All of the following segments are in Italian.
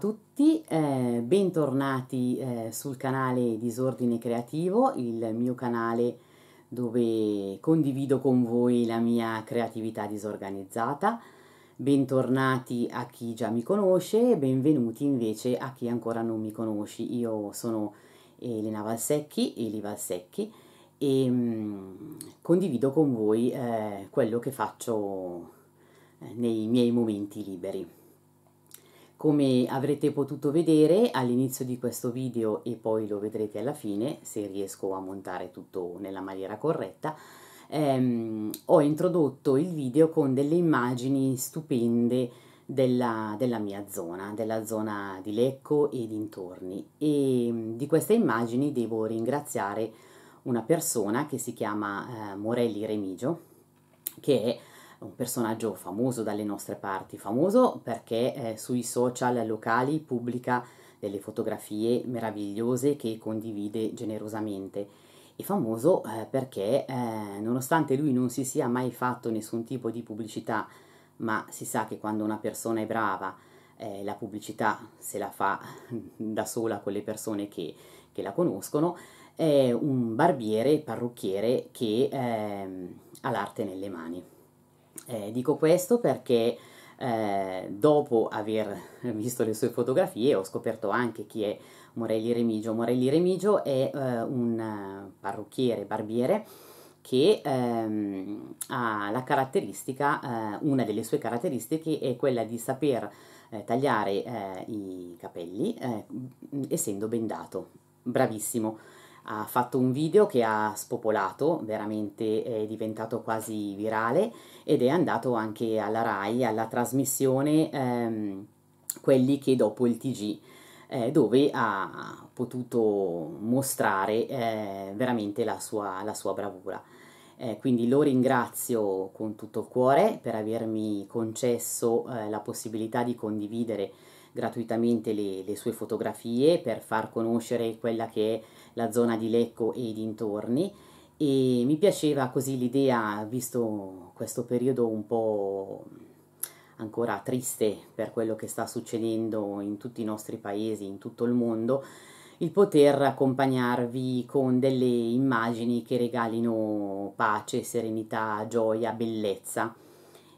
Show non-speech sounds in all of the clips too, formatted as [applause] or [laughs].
tutti, eh, bentornati eh, sul canale Disordine Creativo, il mio canale dove condivido con voi la mia creatività disorganizzata. Bentornati a chi già mi conosce e benvenuti invece a chi ancora non mi conosce. Io sono Elena Valsecchi, Eli Valsecchi e mh, mm, condivido con voi eh, quello che faccio eh, nei miei momenti liberi. Come avrete potuto vedere all'inizio di questo video e poi lo vedrete alla fine, se riesco a montare tutto nella maniera corretta, ehm, ho introdotto il video con delle immagini stupende della, della, mia zona, della zona di Lecco e dintorni. E mm, di queste immagini devo ringraziare una persona che si chiama eh, Morelli Remigio, che è un personaggio famoso dalle nostre parti, famoso perché eh, sui social locali pubblica delle fotografie meravigliose che condivide generosamente. E famoso eh, perché eh, nonostante lui non si sia mai fatto nessun tipo di pubblicità, ma si sa che quando una persona è brava, eh, la pubblicità se la fa [laughs] da sola con le persone che, che la conoscono, è un barbiere, parrucchiere che ehm, ha l'arte nelle mani. Eh, dico questo perché eh, dopo aver visto le sue fotografie ho scoperto anche chi è Morelli Remigio. Morelli Remigio è eh, un parrucchiere, barbiere che ehm, ha la caratteristica, eh, una delle sue caratteristiche è quella di saper eh, tagliare eh, i capelli eh, essendo bendato. Bravissimo ha fatto un video che ha spopolato, veramente è diventato quasi virale ed è andato anche alla RAI, alla trasmissione ehm, Quelli che dopo il TG, eh, dove ha potuto mostrare eh, veramente la sua, la sua bravura. Eh, quindi lo ringrazio con tutto il cuore per avermi concesso eh, la possibilità di condividere gratuitamente le, le sue fotografie, per far conoscere quella che è la zona di Lecco e i dintorni e mi piaceva così l'idea, visto questo periodo un po' ancora triste per quello che sta succedendo in tutti i nostri paesi, in tutto il mondo, il poter accompagnarvi con delle immagini che regalino pace, serenità, gioia, bellezza.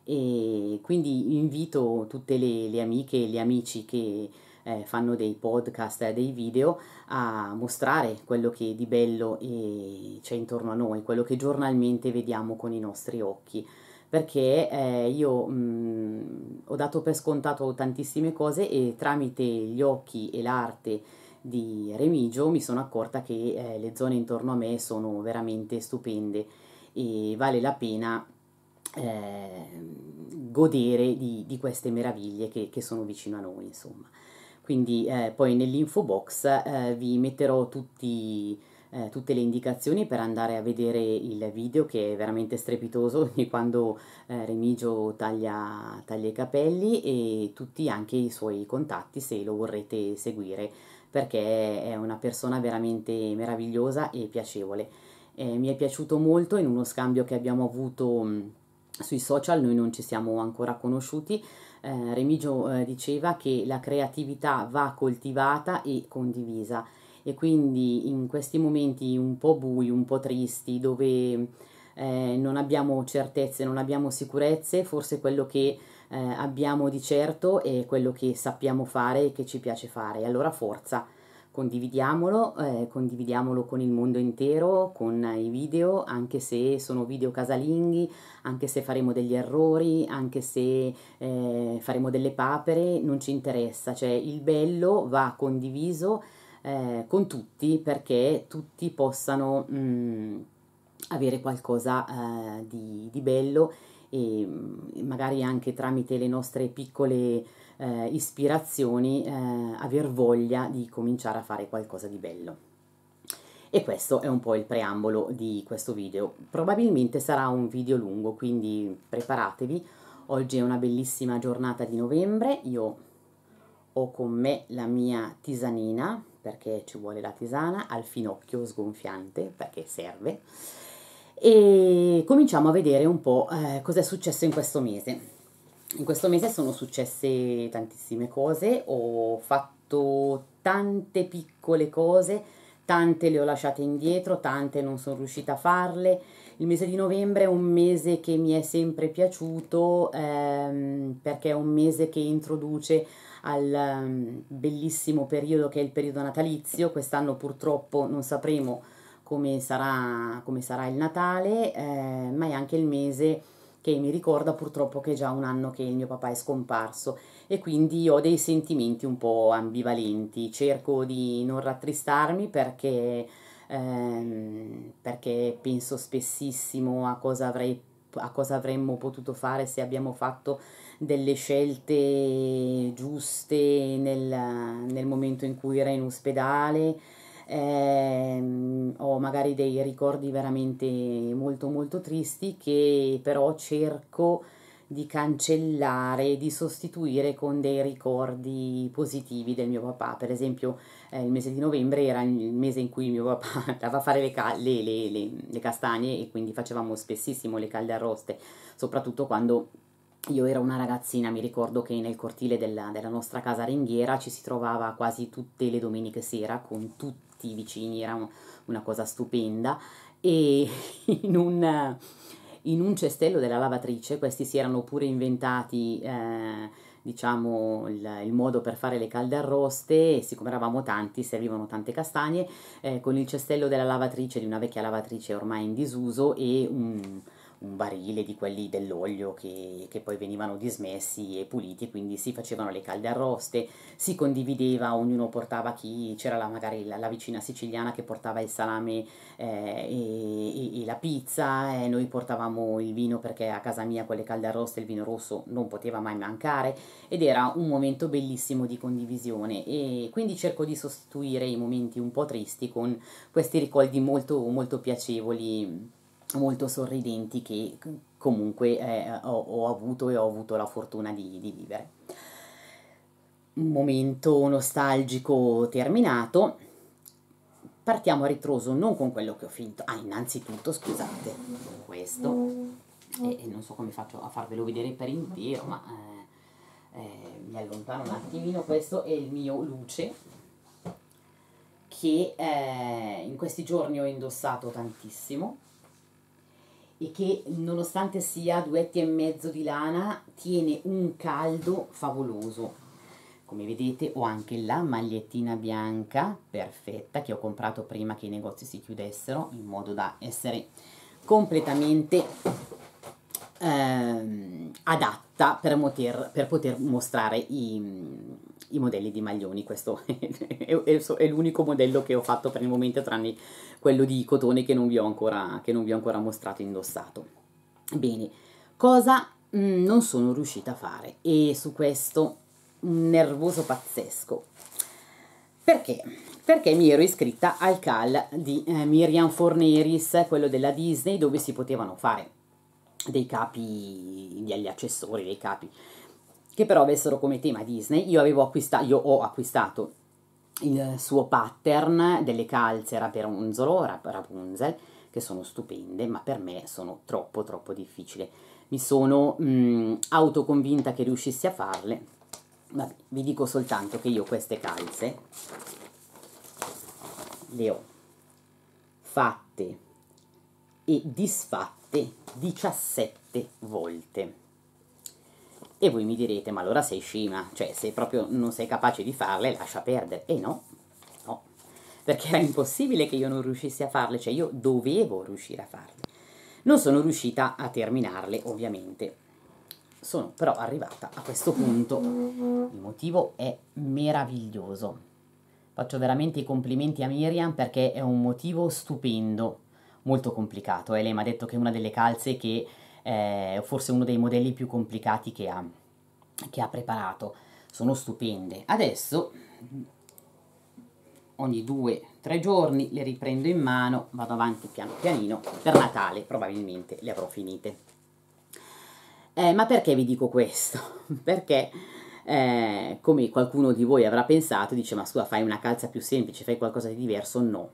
E quindi invito tutte le, le amiche e gli amici che eh, fanno dei podcast, eh, dei video, a mostrare quello che di bello eh, c'è intorno a noi, quello che giornalmente vediamo con i nostri occhi perché eh, io mh, mm, ho dato per scontato tantissime cose e tramite gli occhi e l'arte di Remigio mi sono accorta che eh, le zone intorno a me sono veramente stupende e vale la pena eh, godere di, di, queste meraviglie che, che sono vicino a noi, insomma quindi eh, poi nell'info box eh, vi metterò tutti, eh, tutte le indicazioni per andare a vedere il video che è veramente strepitoso [laughs] di quando eh, Remigio taglia, taglia, i capelli e tutti anche i suoi contatti se lo vorrete seguire perché è una persona veramente meravigliosa e piacevole. Eh, mi è piaciuto molto in uno scambio che abbiamo avuto mh, mm, sui social, noi non ci siamo ancora conosciuti, eh, Remigio eh, diceva che la creatività va coltivata e condivisa e quindi in questi momenti un po' bui, un po' tristi, dove eh, non abbiamo certezze, non abbiamo sicurezze, forse quello che eh, abbiamo di certo è quello che sappiamo fare e che ci piace fare. Allora forza! condividiamolo, eh, condividiamolo con il mondo intero, con i video, anche se sono video casalinghi, anche se faremo degli errori, anche se eh, faremo delle papere, non ci interessa, cioè il bello va condiviso eh, con tutti perché tutti possano mh, mm, avere qualcosa eh, di, di bello e mm, magari anche tramite le nostre piccole eh, ispirazioni, eh, aver voglia di cominciare a fare qualcosa di bello. E questo è un po' il preambolo di questo video. Probabilmente sarà un video lungo, quindi preparatevi. Oggi è una bellissima giornata di novembre, io ho con me la mia tisanina, perché ci vuole la tisana, al finocchio sgonfiante, perché serve. E cominciamo a vedere un po' eh, è successo in questo mese in questo mese sono successe tantissime cose, ho fatto tante piccole cose, tante le ho lasciate indietro, tante non sono riuscita a farle. Il mese di novembre è un mese che mi è sempre piaciuto ehm, perché è un mese che introduce al um, bellissimo periodo che è il periodo natalizio, quest'anno purtroppo non sapremo come sarà, come sarà il Natale, eh, ma è anche il mese che mi ricorda purtroppo che è già un anno che il mio papà è scomparso e quindi ho dei sentimenti un po' ambivalenti. Cerco di non rattristarmi perché, ehm, perché penso spessissimo a cosa, avrei, a cosa avremmo potuto fare se abbiamo fatto delle scelte giuste nel, nel momento in cui era in ospedale eh, ho magari dei ricordi veramente molto molto tristi che però cerco di cancellare, di sostituire con dei ricordi positivi del mio papà. Per esempio, eh, il mese di novembre era il mese in cui mio papà [laughs] andava a fare le, ca- le, le, le castagne e quindi facevamo spessissimo le calde arroste, soprattutto quando io ero una ragazzina, mi ricordo che nel cortile della, della, nostra casa ringhiera ci si trovava quasi tutte le domeniche sera con tutti i vicini, era una cosa stupenda e [laughs] in un, in un, cestello della lavatrice questi si erano pure inventati eh, diciamo il, il, modo per fare le calde arroste e siccome eravamo tanti servivano tante castagne eh, con il cestello della lavatrice di una vecchia lavatrice ormai in disuso e un un barile di quelli dell'olio che, che, poi venivano dismessi e puliti, quindi si facevano le calde arroste, si condivideva, ognuno portava chi, c'era la, magari la, la, vicina siciliana che portava il salame eh, e, e, e, la pizza, e eh, noi portavamo il vino perché a casa mia con le calde arroste il vino rosso non poteva mai mancare ed era un momento bellissimo di condivisione e quindi cerco di sostituire i momenti un po' tristi con questi ricordi molto, molto piacevoli molto sorridenti che comunque eh, ho, ho, avuto e ho avuto la fortuna di, di vivere. Un momento nostalgico terminato, partiamo a ritroso non con quello che ho finito, ah innanzitutto scusate, questo, e, e non so come faccio a farvelo vedere per intero, ma eh, eh, mi allontano un attimino, questo è il mio luce, che eh, in questi giorni ho indossato tantissimo, e che nonostante sia duetti e mezzo di lana tiene un caldo favoloso come vedete ho anche la magliettina bianca perfetta che ho comprato prima che i negozi si chiudessero in modo da essere completamente ehm, adatta per, moter, per poter mostrare i, i modelli di maglioni, questo [laughs] è, è, è, l'unico modello che ho fatto per il momento, tranne quello di cotone che non vi ho ancora, vi ho ancora mostrato indossato. Bene, cosa mh, mm, non sono riuscita a fare? E su questo un nervoso pazzesco. Perché? Perché mi ero iscritta al CAL di eh, Miriam Forneris, quello della Disney, dove si potevano fare dei capi, degli accessori, dei capi che però avessero come tema Disney. Io avevo acquistato, io ho acquistato il suo pattern delle calze Rapunzolo, Rapunzel, che sono stupende, ma per me sono troppo troppo difficili. Mi sono mh, mm, autoconvinta che riuscissi a farle, Vabbè, vi dico soltanto che io queste calze le ho fatte e disfatte 17 volte e voi mi direte, ma allora sei scema, cioè se proprio non sei capace di farle lascia perdere. E no, no, perché era impossibile che io non riuscissi a farle, cioè io dovevo riuscire a farle. Non sono riuscita a terminarle, ovviamente. Sono però arrivata a questo punto. Il motivo è meraviglioso. Faccio veramente i complimenti a Miriam perché è un motivo stupendo, molto complicato. E eh? lei mi ha detto che è una delle calze che eh, forse uno dei modelli più complicati che ha, che ha preparato. Sono stupende. Adesso ogni due o tre giorni le riprendo in mano, vado avanti piano pianino, per Natale probabilmente le avrò finite. Eh, ma perché vi dico questo? [laughs] perché eh, come qualcuno di voi avrà pensato, dice ma scusa fai una calza più semplice, fai qualcosa di diverso, no.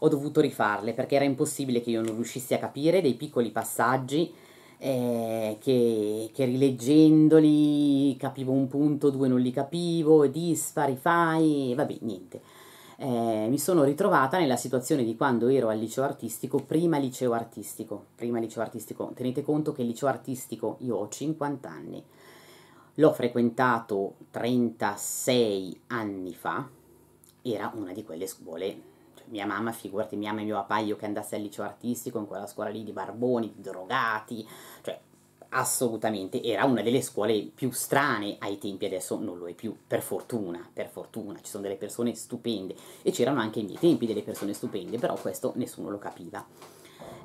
Ho dovuto rifarle perché era impossibile che io non riuscissi a capire dei piccoli passaggi eh, che, che, rileggendoli capivo un punto, due non li capivo, e dispari, fai, e vabbè, niente. Eh, mi sono ritrovata nella situazione di quando ero al liceo artistico, prima liceo artistico, prima liceo artistico, tenete conto che il liceo artistico io ho 50 anni, l'ho frequentato 36 anni fa, era una di quelle scuole mia mamma, figurati, mia mamma e mio papà, io che andassi al liceo artistico in quella scuola lì di barboni, di drogati, cioè assolutamente, era una delle scuole più strane ai tempi, adesso non lo è più, per fortuna, per fortuna, ci sono delle persone stupende e c'erano anche ai miei tempi delle persone stupende, però questo nessuno lo capiva.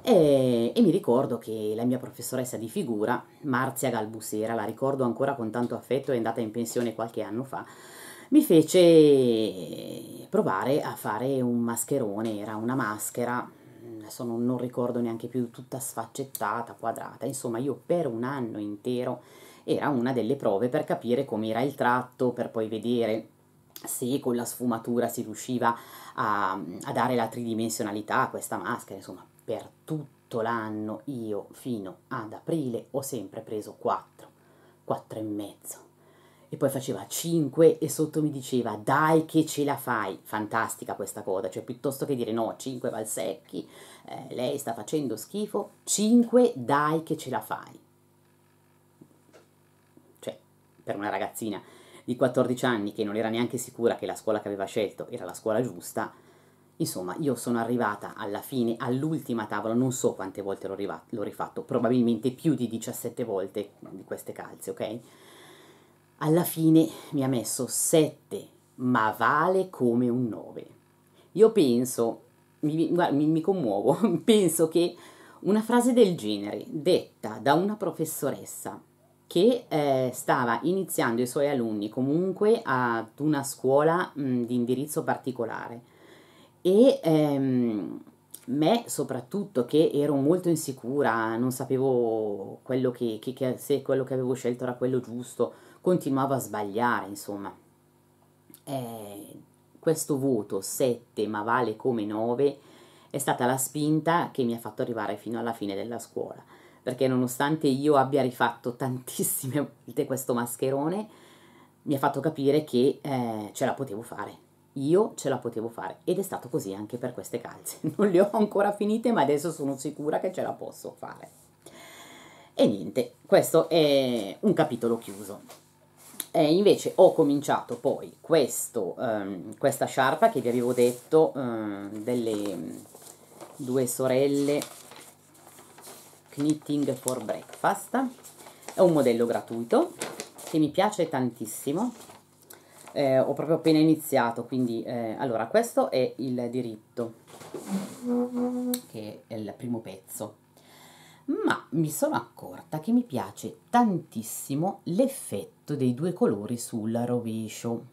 E, e mi ricordo che la mia professoressa di figura, Marzia Galbusera, la ricordo ancora con tanto affetto, è andata in pensione qualche anno fa, mi fece provare a fare un mascherone, era una maschera, adesso non, non ricordo neanche più, tutta sfaccettata, quadrata, insomma io per un anno intero era una delle prove per capire com'era il tratto, per poi vedere se con la sfumatura si riusciva a, a dare la tridimensionalità a questa maschera, insomma per tutto l'anno io fino ad aprile ho sempre preso 4, 4 e mezzo e poi faceva 5 e sotto mi diceva dai che ce la fai, fantastica questa cosa, cioè piuttosto che dire no 5 Valsecchi, eh, lei sta facendo schifo, 5 dai che ce la fai. Cioè per una ragazzina di 14 anni che non era neanche sicura che la scuola che aveva scelto era la scuola giusta, Insomma, io sono arrivata alla fine, all'ultima tavola, non so quante volte l'ho, rifatto, probabilmente più di 17 volte di queste calze, ok? Alla fine mi ha messo 7, ma vale come un 9. Io penso, mi, guarda, mi, mi commuovo, [laughs] penso che una frase del genere detta da una professoressa che eh, stava iniziando i suoi alunni comunque ad una scuola mh, di indirizzo particolare e ehm, me soprattutto che ero molto insicura, non sapevo quello che, che, che, se quello che avevo scelto era quello giusto, continuava a sbagliare, insomma. Eh, questo voto 7 ma vale come 9 è stata la spinta che mi ha fatto arrivare fino alla fine della scuola, perché nonostante io abbia rifatto [laughs] tantissime volte questo mascherone, mi ha fatto capire che eh, ce la potevo fare. Io ce la potevo fare ed è stato così anche per queste calze. [laughs] Non le ho ancora finite, ma adesso sono sicura che ce la posso fare. E niente, questo è un capitolo chiuso. E invece ho cominciato poi questo, um, questa sciarpa che vi avevo detto um, delle mm, due sorelle Knitting for Breakfast. È un modello gratuito che mi piace tantissimo. Eh, ho proprio appena iniziato, quindi eh, allora questo è il diritto, che è il primo pezzo ma mi sono accorta che mi piace tantissimo l'effetto dei due colori sul rovescio.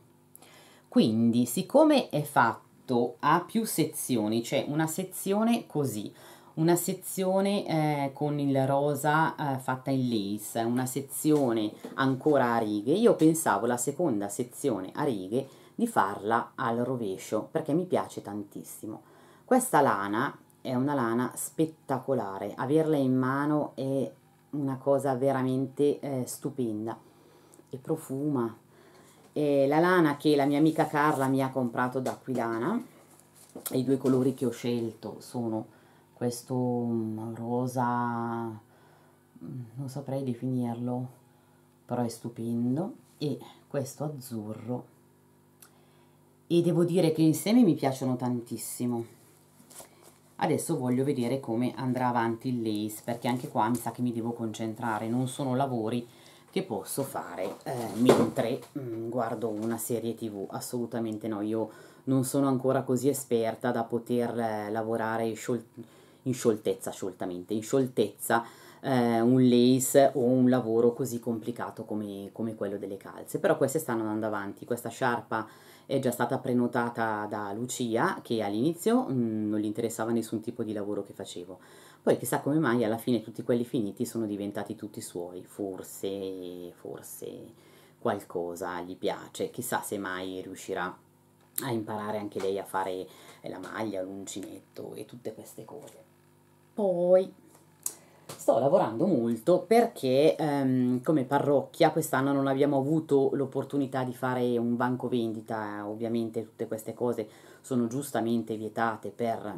Quindi, siccome è fatto a più sezioni, cioè una sezione così, una sezione eh, con il rosa eh, fatta in lace, una sezione ancora a righe, io pensavo la seconda sezione a righe di farla al rovescio perché mi piace tantissimo. Questa lana è una lana spettacolare, averla in mano è una cosa veramente eh, stupenda e profuma. È la lana che la mia amica Carla mi ha comprato da Aquilana i due colori che ho scelto sono questo mm, rosa, mm, non saprei definirlo, però è stupendo, e questo azzurro. E devo dire che insieme mi piacciono tantissimo adesso voglio vedere come andrà avanti il lace perché anche qua mi sa che mi devo concentrare non sono lavori che posso fare eh, mentre mh, mm, guardo una serie tv assolutamente no io non sono ancora così esperta da poter eh, lavorare sciol in scioltezza scioltamente in scioltezza eh, un lace o un lavoro così complicato come, come quello delle calze però queste stanno andando avanti questa sciarpa è già stata prenotata da Lucia che all'inizio mm, non gli interessava nessun tipo di lavoro che facevo. Poi chissà come mai alla fine tutti quelli finiti sono diventati tutti suoi, forse, forse qualcosa gli piace, chissà se mai riuscirà a imparare anche lei a fare la maglia, l'uncinetto e tutte queste cose. Poi sto lavorando molto perché ehm, come parrocchia quest'anno non abbiamo avuto l'opportunità di fare un banco vendita, ovviamente tutte queste cose sono giustamente vietate per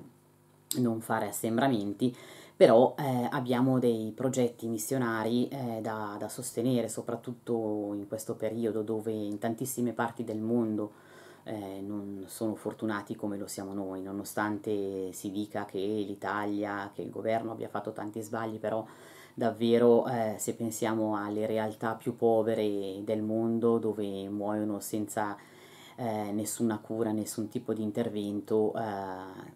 non fare assembramenti, però eh, abbiamo dei progetti missionari eh, da, da sostenere, soprattutto in questo periodo dove in tantissime parti del mondo eh, non sono fortunati come lo siamo noi, nonostante si dica che l'Italia, che il governo abbia fatto tanti sbagli, però davvero eh, se pensiamo alle realtà più povere del mondo dove muoiono senza eh, nessuna cura, nessun tipo di intervento, eh,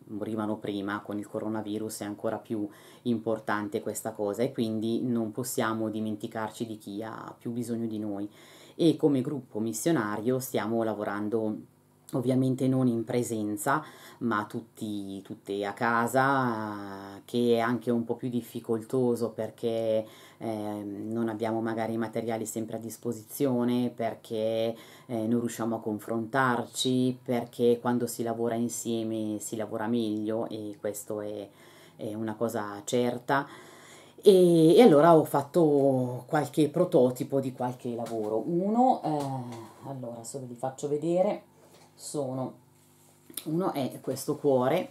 morivano prima, con il coronavirus è ancora più importante questa cosa e quindi non possiamo dimenticarci di chi ha più bisogno di noi e come gruppo missionario stiamo lavorando ovviamente non in presenza, ma tutti, tutte a casa, che è anche un po' più difficoltoso perché eh, non abbiamo magari i materiali sempre a disposizione, perché eh, non riusciamo a confrontarci, perché quando si lavora insieme si lavora meglio e questo è, è una cosa certa. E, e, allora ho fatto qualche prototipo di qualche lavoro. Uno, eh, allora se ve li faccio vedere sono uno è questo cuore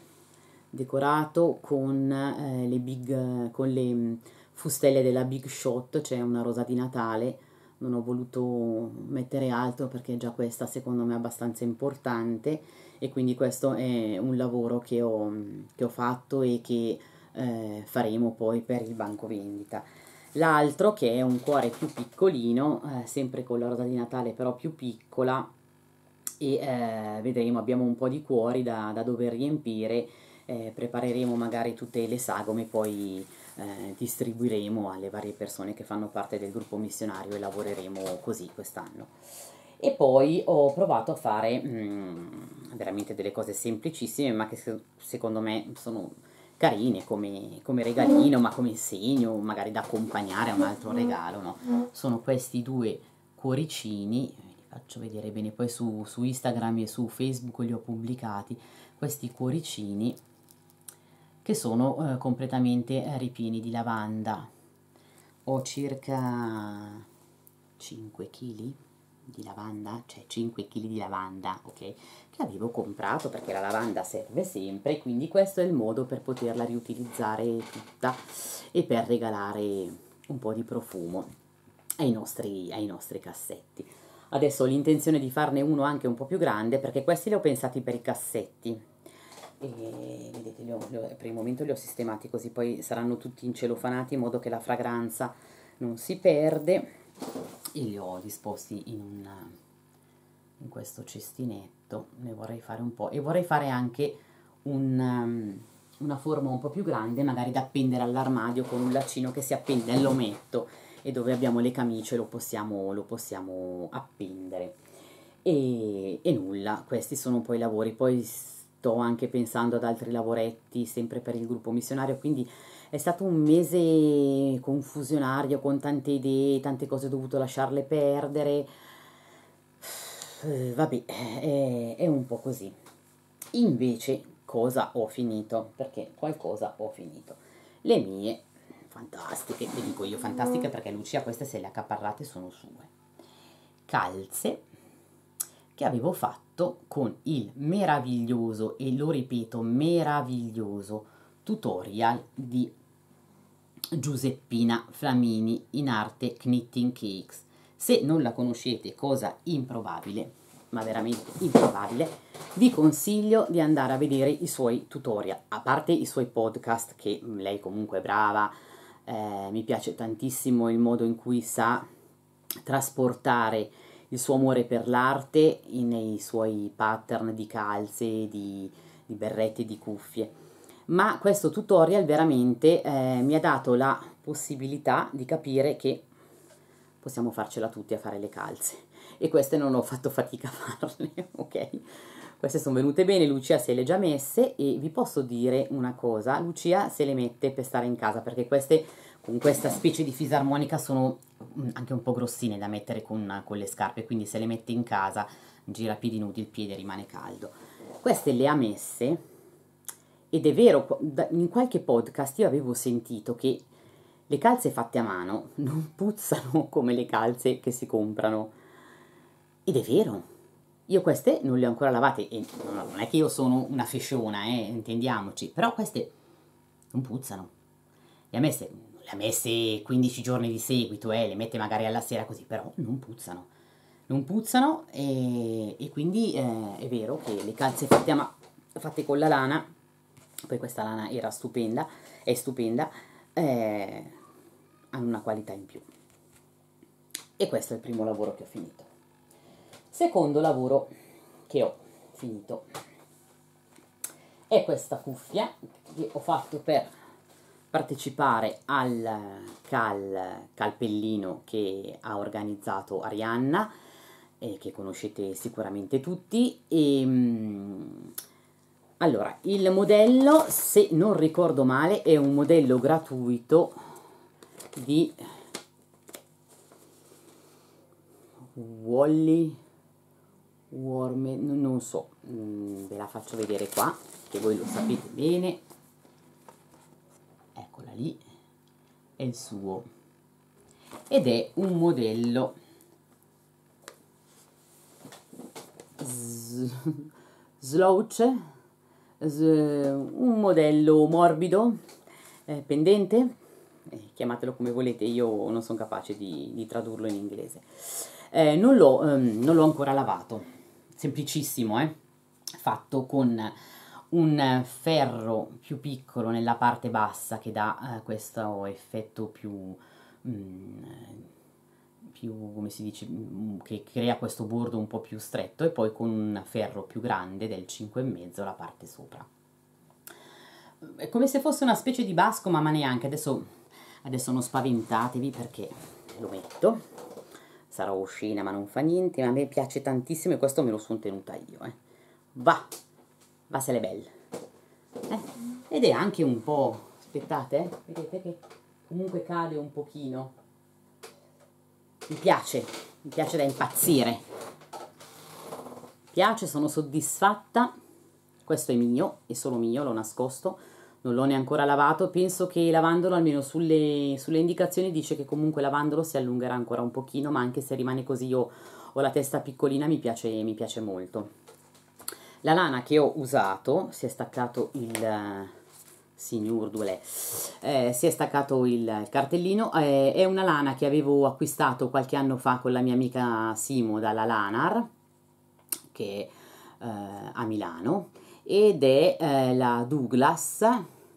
decorato con eh, le big con le mm, fustelle della Big Shot, cioè una rosa di Natale. Non ho voluto mettere altro perché già questa secondo me è abbastanza importante e quindi questo è un lavoro che ho, mm, che ho fatto e che eh, faremo poi per il banco vendita. L'altro che è un cuore più piccolino, eh, sempre con la rosa di Natale però più piccola, e eh, vedremo, abbiamo un po' di cuori da, da dover riempire, eh, prepareremo magari tutte le sagome, poi eh, distribuiremo alle varie persone che fanno parte del gruppo missionario e lavoreremo così quest'anno. E poi ho provato a fare mh, mm, veramente delle cose semplicissime, ma che se, secondo me sono carine come, come, regalino, ma come segno, magari da accompagnare a un altro mm-hmm. regalo, no? Sono questi due cuoricini faccio vedere bene, poi su, su Instagram e su Facebook li ho pubblicati, questi cuoricini che sono eh, completamente eh, ripieni di lavanda. Ho circa 5 kg di lavanda, cioè 5 kg di lavanda, ok? Che avevo comprato perché la lavanda serve sempre, quindi questo è il modo per poterla riutilizzare tutta e per regalare un po' di profumo ai nostri, ai nostri cassetti. Adesso ho l'intenzione di farne uno anche un po' più grande perché questi li ho pensati per i cassetti. E vedete, li ho, li ho, per il momento li ho sistemati così, poi saranno tutti incelofanati in modo che la fragranza non si perde. E li ho disposti in, un, in questo cestinetto, ne vorrei fare un po'. E vorrei fare anche un una forma un po' più grande, magari da appendere all'armadio con un lacino che si appende e lo metto e dove abbiamo le camicie lo possiamo, lo possiamo appendere. E, e, nulla, questi sono poi i lavori, poi sto anche pensando ad altri lavoretti sempre per il gruppo missionario, quindi è stato un mese confusionario con tante idee, tante cose ho dovuto lasciarle perdere, eh, vabbè, è, è un po' così. Invece cosa ho finito? Perché qualcosa ho finito. Le mie fantastiche, vi dico io fantastiche mm. perché Lucia queste se le accaparrate sono sue. Calze che avevo fatto con il meraviglioso, e lo ripeto, meraviglioso tutorial di Giuseppina Flamini in arte Knitting Cakes. Se non la conoscete, cosa improbabile, ma veramente improbabile, vi consiglio di andare a vedere i suoi tutorial, a parte i suoi podcast che lei comunque è brava, eh, mi piace tantissimo il modo in cui sa trasportare il suo amore per l'arte nei suoi pattern di calze, di, di berrette, di cuffie. Ma questo tutorial veramente eh, mi ha dato la possibilità di capire che possiamo farcela tutti a fare le calze e queste non ho fatto fatica a farle, [laughs] ok? Queste sono venute bene, Lucia se le ha già messe e vi posso dire una cosa, Lucia se le mette per stare in casa perché queste con questa specie di fisarmonica sono mm, anche un po' grossine da mettere con, con le scarpe, quindi se le mette in casa gira piedi nudi, il piede rimane caldo. Queste le ha messe ed è vero, in qualche podcast io avevo sentito che le calze fatte a mano non [laughs] puzzano come le calze che si comprano. Ed è vero, io queste non le ho ancora lavate, e non è che io sono una fesciona, eh, intendiamoci, però queste non puzzano. Le ha messe, le ha messe 15 giorni di seguito, eh, le mette magari alla sera così, però non puzzano. Non puzzano e, e quindi eh, è vero che le calze fatte, ma, fatte con la lana, poi questa lana era stupenda, è stupenda, eh, hanno una qualità in più. E questo è il primo lavoro che ho finito. Secondo lavoro che ho finito è questa cuffia che ho fatto per partecipare al cal, calpellino che ha organizzato Arianna, eh, che conoscete sicuramente tutti. E, ehm, allora, il modello, se non ricordo male, è un modello gratuito di Wally warme, non so, mm, ve la faccio vedere qua, che voi lo sapete bene. Eccola lì, è il suo. Ed è un modello slouch, un modello morbido, eh, pendente, eh, chiamatelo come volete, io non sono capace di, di, tradurlo in inglese. Eh, non l'ho ehm, ancora lavato, semplicissimo, eh? fatto con un ferro più piccolo nella parte bassa che dà eh, questo effetto più, mh, mm, più, come si dice, mm, che crea questo bordo un po' più stretto e poi con un ferro più grande del 5,5 la parte sopra. È come se fosse una specie di basco, ma, ma neanche. Adesso, adesso non spaventatevi perché lo metto sarò uscina ma non fa niente, ma a me piace tantissimo e questo me lo sono tenuta io, eh. Va, va se le belle. Eh? Ed è anche un po', aspettate, eh? vedete che comunque cade un pochino. Mi piace, mi piace da impazzire. Mi piace, sono soddisfatta. Questo è mio, è solo mio, l'ho nascosto non l'ho neanche lavato, penso che lavandolo almeno sulle, sulle, indicazioni dice che comunque lavandolo si allungherà ancora un pochino, ma anche se rimane così io ho la testa piccolina mi piace, mi piace molto. La lana che ho usato, si è staccato il signor Duelè, eh, si è staccato il, cartellino, eh, è una lana che avevo acquistato qualche anno fa con la mia amica Simo dalla Lanar, che eh, a Milano, ed è eh, la Douglas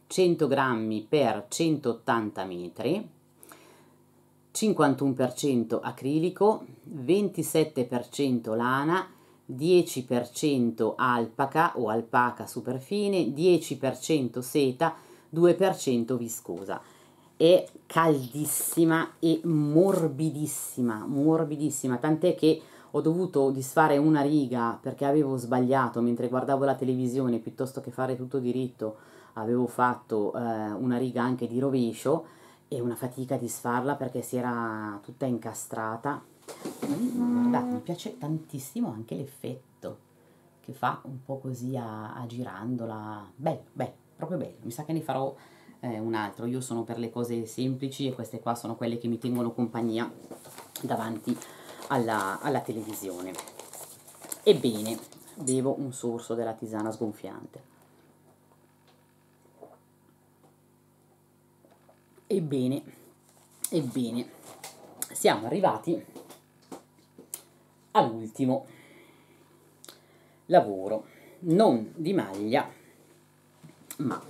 100 grammi per 180 metri, 51% acrilico, 27% lana, 10% alpaca o alpaca superfine, 10% seta, 2% viscosa. È caldissima e morbidissima, morbidissima, tant'è che ho dovuto disfare una riga perché avevo sbagliato mentre guardavo la televisione piuttosto che fare tutto diritto avevo fatto eh, una riga anche di rovescio e una fatica a disfarla perché si era tutta incastrata guardate mm, mi piace tantissimo anche l'effetto che fa un po' così a, a girandola bello, bello, proprio bello mi sa che ne farò eh, un altro io sono per le cose semplici e queste qua sono quelle che mi tengono compagnia davanti alla, alla televisione ebbene bevo un sorso della tisana sgonfiante Ebbene, ebbene, siamo arrivati all'ultimo lavoro, non di maglia, ma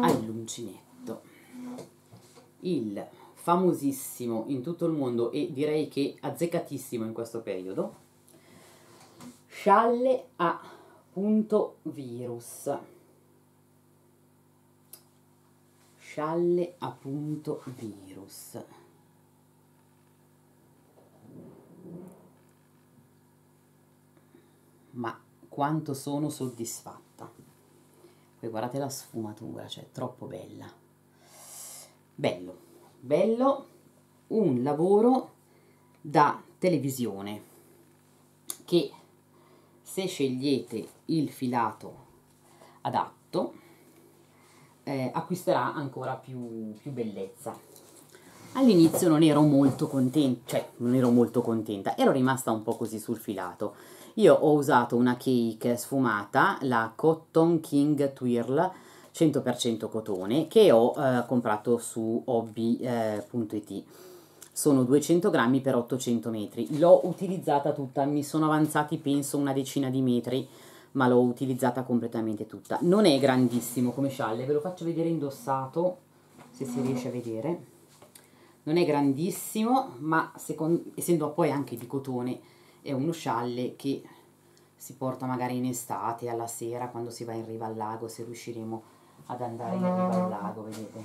all'uncinetto. Il famosissimo in tutto il mondo e direi che azzeccatissimo in questo periodo, scialle a punto virus scialle appunto virus ma quanto sono soddisfatta poi guardate la sfumatura cioè troppo bella bello bello un lavoro da televisione che se scegliete il filato adatto eh, acquisterà ancora più, più bellezza. All'inizio non ero molto contenta, cioè non ero molto contenta, ero rimasta un po' così sul filato. Io ho usato una cake sfumata, la Cotton King Twirl 100% cotone, che ho eh, comprato su hobby.it. Eh, sono 200 grammi per 800 metri. L'ho utilizzata tutta, mi sono avanzati penso una decina di metri ma l'ho utilizzata completamente tutta. Non è grandissimo come scialle, ve lo faccio vedere indossato, se si riesce a vedere. Non è grandissimo, ma secondo, essendo poi anche di cotone, è uno scialle che si porta magari in estate, alla sera, quando si va in riva al lago, se riusciremo ad andare in riva al lago, vedete?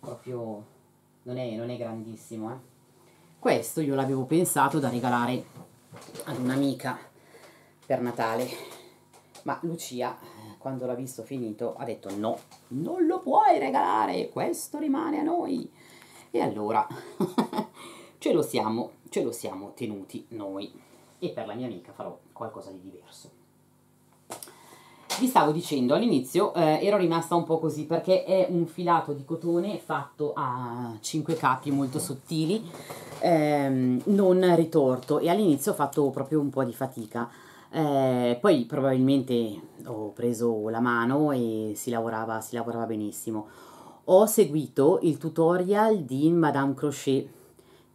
Proprio non è, non è grandissimo, eh? Questo io l'avevo pensato da regalare ad un'amica per Natale ma Lucia eh, quando l'ha visto finito ha detto no, non lo puoi regalare, questo rimane a noi. E allora [laughs] ce, lo siamo, ce lo siamo tenuti noi e per la mia amica farò qualcosa di diverso vi stavo dicendo all'inizio eh, ero rimasta un po' così perché è un filato di cotone fatto a 5 capi molto sottili ehm, non ritorto e all'inizio ho fatto proprio un po' di fatica eh, poi probabilmente ho preso la mano e si lavorava, si lavorava benissimo. Ho seguito il tutorial di Madame Crochet,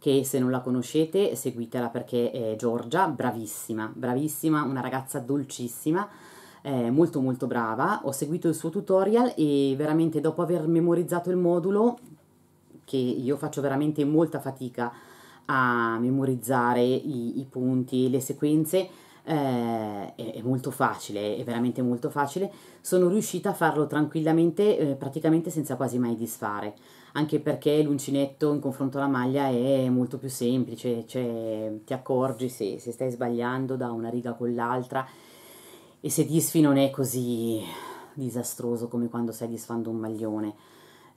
che se non la conoscete seguitela perché è Giorgia, bravissima, bravissima, una ragazza dolcissima, eh, molto molto brava. Ho seguito il suo tutorial e veramente dopo aver memorizzato il modulo, che io faccio veramente molta fatica a memorizzare i, i punti, le sequenze, eh, è, molto facile, è veramente molto facile, sono riuscita a farlo tranquillamente, eh, praticamente senza quasi mai disfare, anche perché l'uncinetto in confronto alla maglia è molto più semplice, cioè ti accorgi se, se stai sbagliando da una riga con l'altra e se disfi non è così disastroso come quando stai disfando un maglione.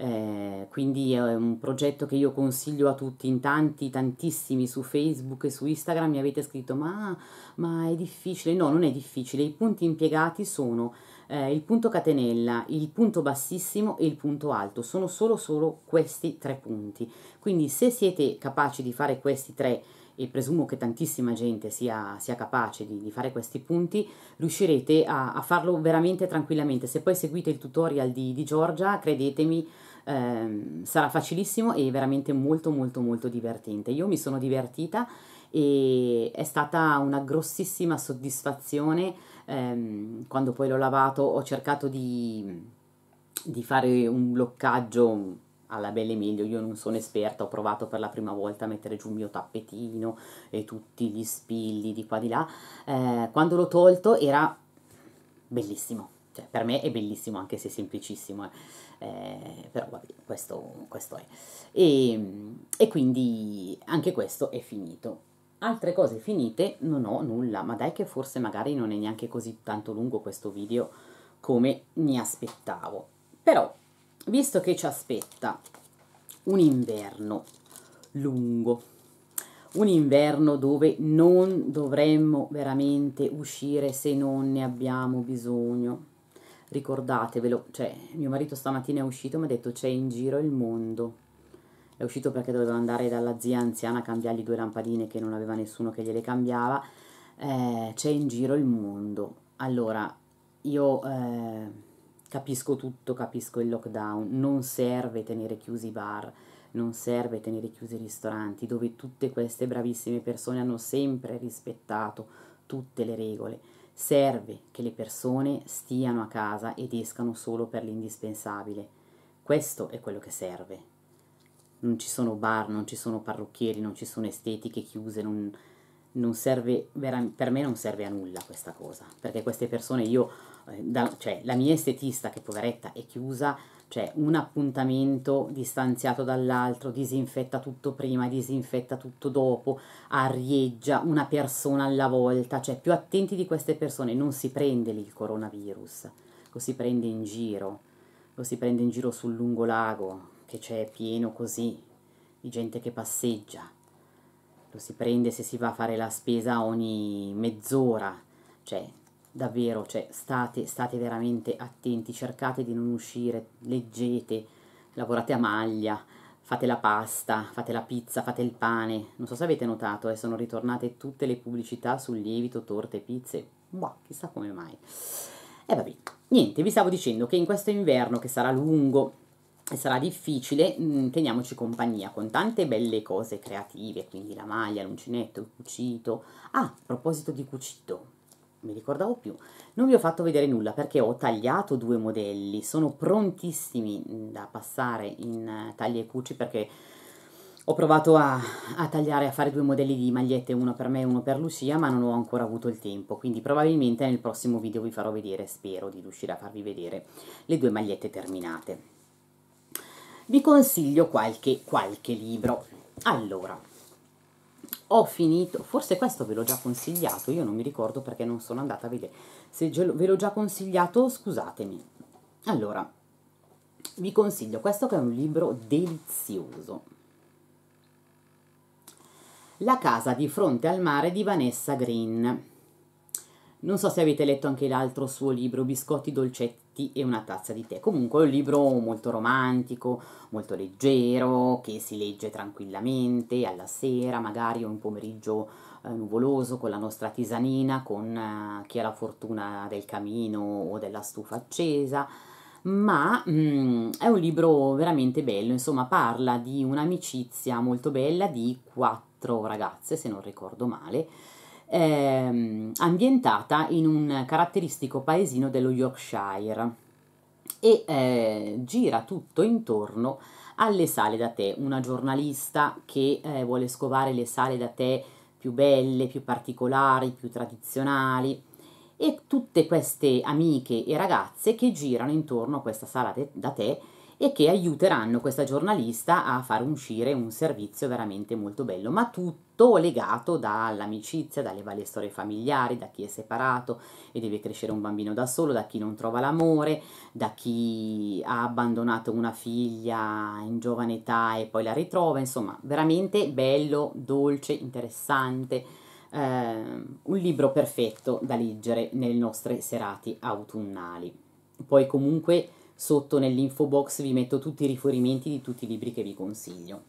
Eh, quindi è un progetto che io consiglio a tutti, in tanti, tantissimi su Facebook e su Instagram mi avete scritto ma, ma è difficile, no non è difficile, i punti impiegati sono eh, il punto catenella, il punto bassissimo e il punto alto, sono solo, solo questi tre punti, quindi se siete capaci di fare questi tre e presumo che tantissima gente sia, sia capace di, di, fare questi punti, riuscirete a, a, farlo veramente tranquillamente. Se poi seguite il tutorial di, di Giorgia, credetemi, eh, sarà facilissimo e veramente molto molto molto divertente. Io mi sono divertita e è stata una grossissima soddisfazione ehm, quando poi l'ho lavato, ho cercato di, di fare un bloccaggio alla belle meglio, io non sono esperta, ho provato per la prima volta a mettere giù il mio tappetino e tutti gli spilli di qua di là, eh, quando l'ho tolto era bellissimo, cioè per me è bellissimo anche se semplicissimo, eh. Eh, però vabbè, questo, questo è. E, e quindi anche questo è finito. Altre cose finite non ho nulla, ma dai che forse magari non è neanche così tanto lungo questo video come mi aspettavo. Però, visto che ci aspetta un inverno lungo, un inverno dove non dovremmo veramente uscire se non ne abbiamo bisogno, ricordatevelo, cioè mio marito stamattina è uscito e mi ha detto c'è in giro il mondo, è uscito perché doveva andare dalla zia anziana a cambiargli due lampadine che non aveva nessuno che gliele cambiava, eh, c'è in giro il mondo. Allora, io eh, capisco tutto, capisco il lockdown, non serve tenere chiusi i bar, non serve tenere chiusi i ristoranti dove tutte queste bravissime persone hanno sempre rispettato tutte le regole Serve che le persone stiano a casa ed escano solo per l'indispensabile. Questo è quello che serve. Non ci sono bar, non ci sono parrucchieri, non ci sono estetiche chiuse, non, non serve, per me non serve a nulla questa cosa, perché queste persone io, eh, da, cioè la mia estetista che poveretta è chiusa, cioè un appuntamento distanziato dall'altro, disinfetta tutto prima, disinfetta tutto dopo, arieggia una persona alla volta, cioè più attenti di queste persone, non si prende lì il coronavirus, lo si prende in giro, lo si prende in giro sul lungo lago che c'è pieno così di gente che passeggia, lo si prende se si va a fare la spesa ogni mezz'ora, cioè davvero, cioè state, state veramente attenti, cercate di non uscire, leggete, lavorate a maglia, fate la pasta, fate la pizza, fate il pane. Non so se avete notato, eh, sono ritornate tutte le pubblicità sul lievito, torte, pizze. Boh, chissà come mai. E eh, vabbè, niente, vi stavo dicendo che in questo inverno che sarà lungo e sarà difficile, mh, mm, teniamoci compagnia con tante belle cose creative, quindi la maglia, l'uncinetto, il cucito. Ah, a proposito di cucito, mi ricordavo più, non vi ho fatto vedere nulla perché ho tagliato due modelli, sono prontissimi mm, da passare in eh, taglia e cuci perché ho provato a, a, tagliare, a fare due modelli di magliette, uno per me e uno per Lucia, ma non ho ancora avuto il tempo, quindi probabilmente nel prossimo video vi farò vedere, spero di riuscire a farvi vedere le due magliette terminate. Vi consiglio qualche, qualche libro. Allora, ho finito, forse questo ve l'ho già consigliato, io non mi ricordo perché non sono andata a vedere, se ve l'ho già consigliato scusatemi. Allora, vi consiglio questo che è un libro delizioso. La casa di fronte al mare di Vanessa Green. Non so se avete letto anche l'altro suo libro, Biscotti, dolcetti, piatti e una tazza di tè. Comunque è un libro molto romantico, molto leggero, che si legge tranquillamente alla sera, magari un pomeriggio eh, nuvoloso con la nostra tisanina, con eh, chi ha la fortuna del camino o della stufa accesa ma mm, è un libro veramente bello, insomma parla di un'amicizia molto bella di quattro ragazze, se non ricordo male, ehm, ambientata in un caratteristico paesino dello Yorkshire e eh, gira tutto intorno alle sale da tè, una giornalista che eh, vuole scovare le sale da tè più belle, più particolari, più tradizionali e tutte queste amiche e ragazze che girano intorno a questa sala de- da tè e che aiuteranno questa giornalista a far uscire un servizio veramente molto bello, ma tutto legato dall'amicizia, dalle varie storie familiari, da chi è separato e deve crescere un bambino da solo, da chi non trova l'amore, da chi ha abbandonato una figlia in giovane età e poi la ritrova, insomma, veramente bello, dolce, interessante. Eh, un libro perfetto da leggere nelle nostre serate autunnali. Poi comunque Sotto nell'info box vi metto tutti i riferimenti di tutti i libri che vi consiglio.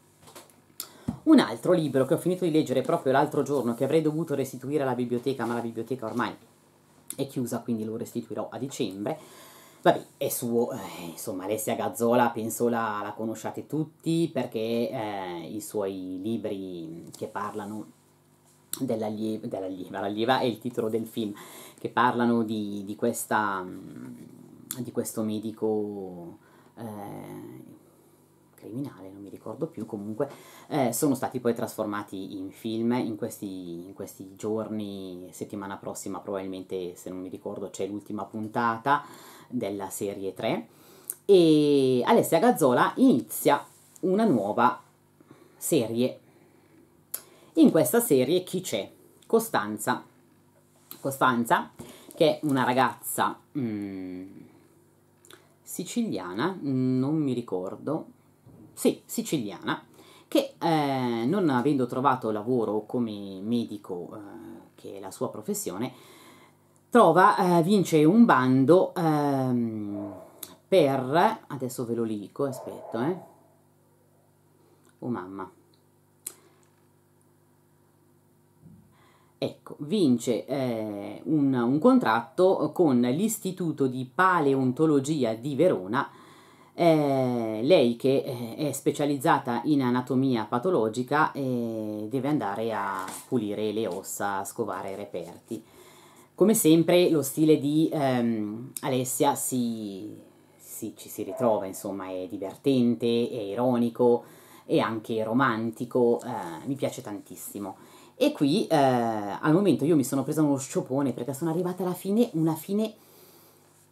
Un altro libro che ho finito di leggere proprio l'altro giorno, che avrei dovuto restituire alla biblioteca, ma la biblioteca ormai è chiusa, quindi lo restituirò a dicembre. Vabbè, è suo, eh, insomma, Alessia Gazzola penso la, la conosciate tutti perché eh, i suoi libri che parlano dell'allieva, dell'allieva, l'allieva è il titolo del film, che parlano di, di questa... Mm, di questo medico eh, criminale, non mi ricordo più, comunque eh, sono stati poi trasformati in film in questi, in questi, giorni, settimana prossima probabilmente se non mi ricordo c'è l'ultima puntata della serie 3 e Alessia Gazzola inizia una nuova serie. In questa serie chi c'è? Costanza. Costanza, che è una ragazza... Mm, siciliana, non mi ricordo, sì, siciliana, che eh, non avendo trovato lavoro come medico, eh, che è la sua professione, trova, eh, vince un bando ehm, per, adesso ve lo dico, aspetto, eh. Oh mamma. Ecco, vince eh, un, un, contratto con l'Istituto di Paleontologia di Verona, eh, lei che eh, è specializzata in anatomia patologica e deve andare a pulire le ossa, a scovare i reperti. Come sempre lo stile di ehm, Alessia si, si, ci si ritrova, insomma, è divertente, è ironico e anche romantico, eh, mi piace tantissimo. E qui eh, al momento io mi sono presa uno sciopone perché sono arrivata alla fine, una fine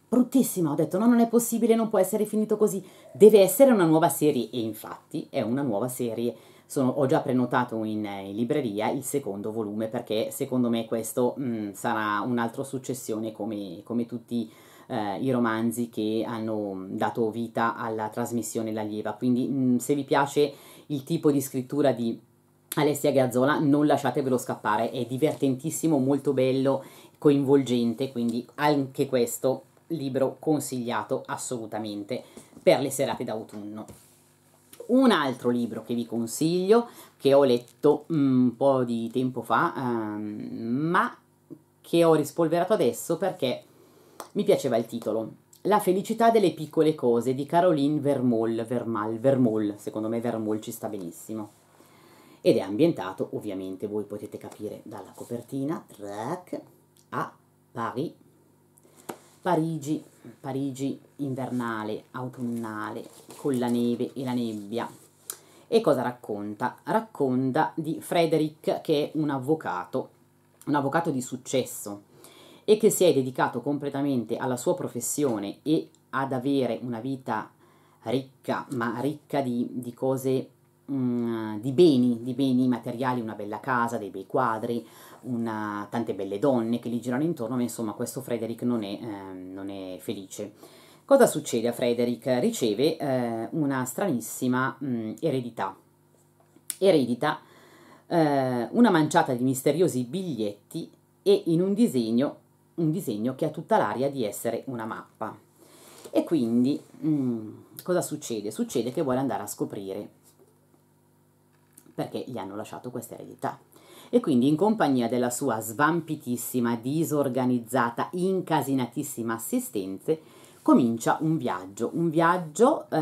bruttissima. Ho detto no, non è possibile, non può essere finito così. Deve essere una nuova serie e infatti è una nuova serie. Sono, ho già prenotato in, in, libreria il secondo volume perché secondo me questo mh, mm, sarà un'altra successione come, come tutti eh, i romanzi che hanno mm, dato vita alla trasmissione La Lieva. Quindi mh, mm, se vi piace il tipo di scrittura di Alessia Gazzola, non lasciatevelo scappare, è divertentissimo, molto bello, coinvolgente, quindi anche questo libro consigliato assolutamente per le serate d'autunno. Un altro libro che vi consiglio, che ho letto mm, un po' di tempo fa, um, ma che ho rispolverato adesso perché mi piaceva il titolo. La felicità delle piccole cose di Caroline Vermol, Vermal, Vermol, secondo me Vermol ci sta benissimo ed è ambientato, ovviamente voi potete capire dalla copertina, REC a Paris, Parigi, Parigi invernale, autunnale, con la neve e la nebbia. E cosa racconta? Racconta di Frederick che è un avvocato, un avvocato di successo e che si è dedicato completamente alla sua professione e ad avere una vita ricca, ma ricca di, di cose eh, di beni, di beni materiali, una bella casa, dei bei quadri, una, tante belle donne che gli girano intorno, ma insomma questo Frederick non è, eh, non è felice. Cosa succede a Frederick? Riceve eh, una stranissima mh, eredità. Eredita eh, una manciata di misteriosi biglietti e in un disegno, un disegno che ha tutta l'aria di essere una mappa. E quindi mh, cosa succede? Succede che vuole andare a scoprire perché gli hanno lasciato questa eredità. E quindi in compagnia della sua svampitissima, disorganizzata, incasinatissima assistente, comincia un viaggio, un viaggio eh,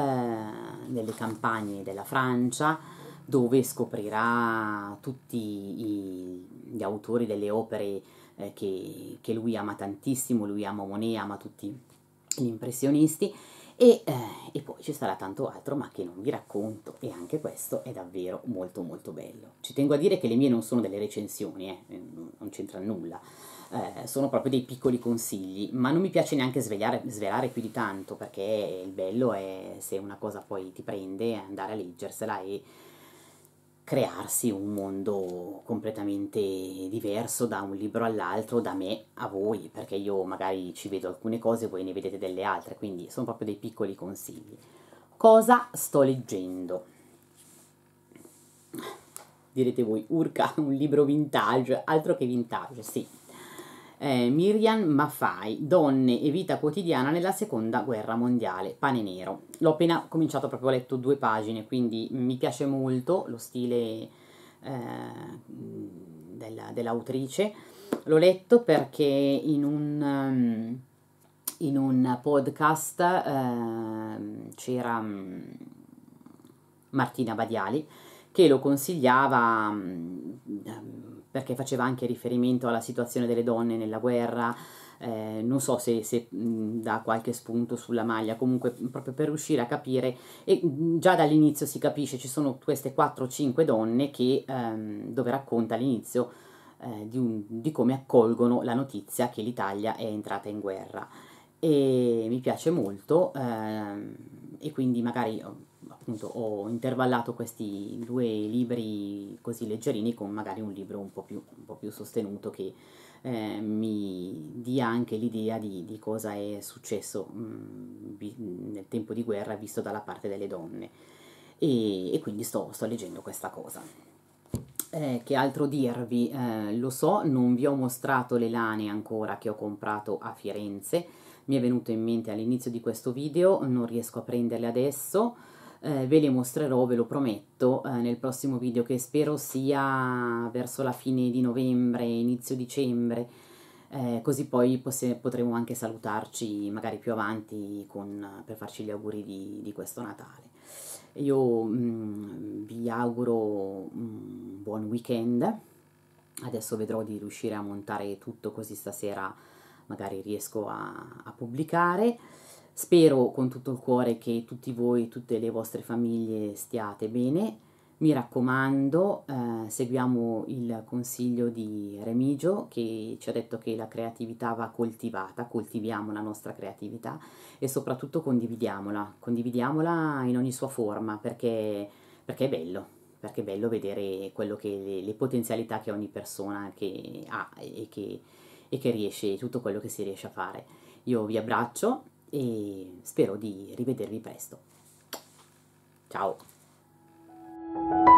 nelle campagne della Francia, dove scoprirà tutti i, gli autori delle opere eh, che, che, lui ama tantissimo, lui ama Monet, ama tutti gli impressionisti e, eh, e, poi ci sarà tanto altro ma che non vi racconto e anche questo è davvero molto molto bello. Ci tengo a dire che le mie non sono delle recensioni, eh, eh non c'entra nulla, eh, sono proprio dei piccoli consigli, ma non mi piace neanche svegliare, svelare più di tanto perché il bello è se una cosa poi ti prende andare a leggersela e crearsi un mondo completamente diverso da un libro all'altro, da me a voi, perché io magari ci vedo alcune cose e voi ne vedete delle altre, quindi sono proprio dei piccoli consigli. Cosa sto leggendo? Direte voi, urca, un libro vintage, altro che vintage, sì eh, Miriam Maffai, Donne e vita quotidiana nella seconda guerra mondiale, pane nero. L'ho appena cominciato, proprio ho letto due pagine, quindi mi piace molto lo stile eh, della, dell'autrice. L'ho letto perché in un, ehm, in un podcast eh, c'era mm, Martina Badiali che lo consigliava mm, ehm, perché faceva anche riferimento alla situazione delle donne nella guerra, eh, non so se, se mh, dà qualche spunto sulla maglia, comunque proprio per riuscire a capire, e già dall'inizio si capisce, ci sono queste 4-5 donne che, ehm, dove racconta all'inizio eh, di, un, di come accolgono la notizia che l'Italia è entrata in guerra e mi piace molto ehm, e quindi magari oh, appunto ho intervallato questi due libri così leggerini con magari un libro un po' più, un po più sostenuto che eh, mi dia anche l'idea di, di, cosa è successo mh, mm, nel tempo di guerra visto dalla parte delle donne e, e quindi sto, sto leggendo questa cosa. Eh, che altro dirvi? Eh, lo so, non vi ho mostrato le lane ancora che ho comprato a Firenze, mi è venuto in mente all'inizio di questo video, non riesco a prenderle adesso, eh, ve le mostrerò, ve lo prometto, eh, nel prossimo video che spero sia verso la fine di novembre, inizio dicembre, eh, così poi potremo anche salutarci magari più avanti con, per farci gli auguri di, di questo Natale. Io mh, mm, vi auguro un buon weekend, adesso vedrò di riuscire a montare tutto così stasera magari riesco a, a pubblicare. Spero con tutto il cuore che tutti voi, tutte le vostre famiglie stiate bene. Mi raccomando, eh, seguiamo il consiglio di Remigio che ci ha detto che la creatività va coltivata, coltiviamo la nostra creatività e soprattutto condividiamola, condividiamola in ogni sua forma perché, perché è bello, perché è bello vedere che, le, le, potenzialità che ogni persona che ha e che, e che riesce, tutto quello che si riesce a fare. Io vi abbraccio e spero di rivedervi presto. Ciao!